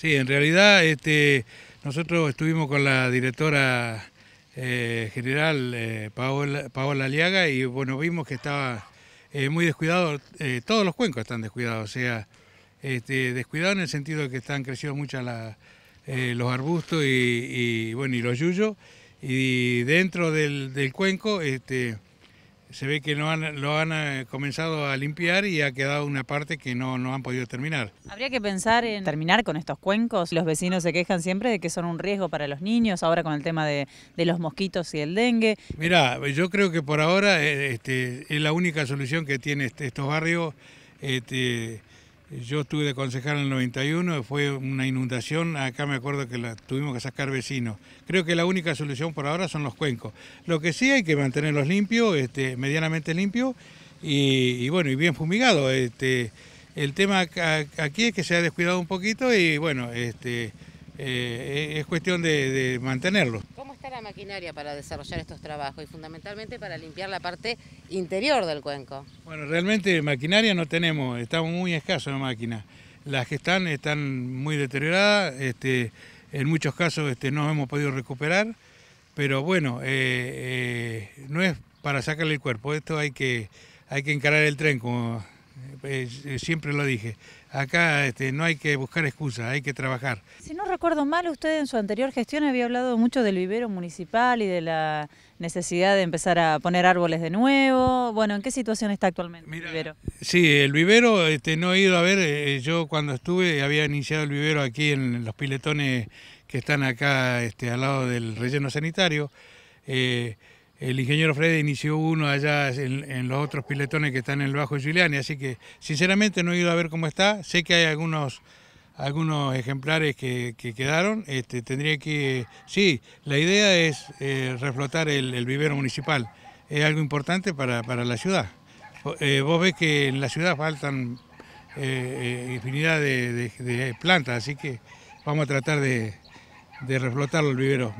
Sí, en realidad este, nosotros estuvimos con la directora eh, general eh, Paola, Paola, Aliaga y bueno, vimos que estaba eh, muy descuidado, todos los cuencos están descuidados, o sea, este, descuidado en el sentido de que están creciendo mucho los arbustos y, bueno, y los yuyos y dentro del, del cuenco... Este, se ve que lo han, lo han eh, comenzado a limpiar y ha quedado una parte que no, no han podido terminar. Habría que pensar en terminar con estos cuencos. Los vecinos se quejan siempre de que son un riesgo para los niños, ahora con el tema de, los mosquitos y el dengue. Mirá, yo creo que por ahora eh, este, es la única solución que tiene este, estos barrios. Este, yo estuve de concejal en el 91, fue una inundación, acá me acuerdo que tuvimos que sacar vecinos. Creo que la única solución por ahora son los cuencos. Lo que sí hay que mantenerlos limpios, este, medianamente limpios y, bueno, y bien fumigados. Este, el tema aquí es que se ha descuidado un poquito y bueno, este, eh, es cuestión de, de mantenerlos maquinaria para desarrollar estos trabajos y fundamentalmente para limpiar la parte interior del cuenco? Bueno, realmente maquinaria no tenemos, estamos muy escasos de máquinas. Las que están están muy deterioradas, este, en muchos casos este, no hemos podido recuperar, pero bueno, eh, eh, no es para sacarle el cuerpo, esto hay que, hay que encarar el tren como... Eh, siempre lo dije, acá este, no hay que buscar excusas, hay que trabajar. Si no recuerdo mal, usted en su anterior gestión había hablado mucho del vivero municipal y de la necesidad de empezar a poner árboles de nuevo. Bueno, ¿en qué situación está actualmente el vivero? Sí, el vivero este, no he ido a ver, eh, yo cuando estuve había iniciado el vivero aquí en los piletones que están acá este, al lado del relleno sanitario. Eh, el ingeniero Freddy inició uno allá en, los otros piletones que están en el Bajo de Giuliani, así que sinceramente no he ido a ver cómo está, sé que hay algunos, algunos ejemplares que, quedaron, este, tendría que, sí, la idea es eh, reflotar el, vivero municipal, es algo importante para, la ciudad. Eh, vos ves que en la ciudad faltan eh, infinidad de, plantas, así que vamos a tratar de, de reflotarlo el vivero.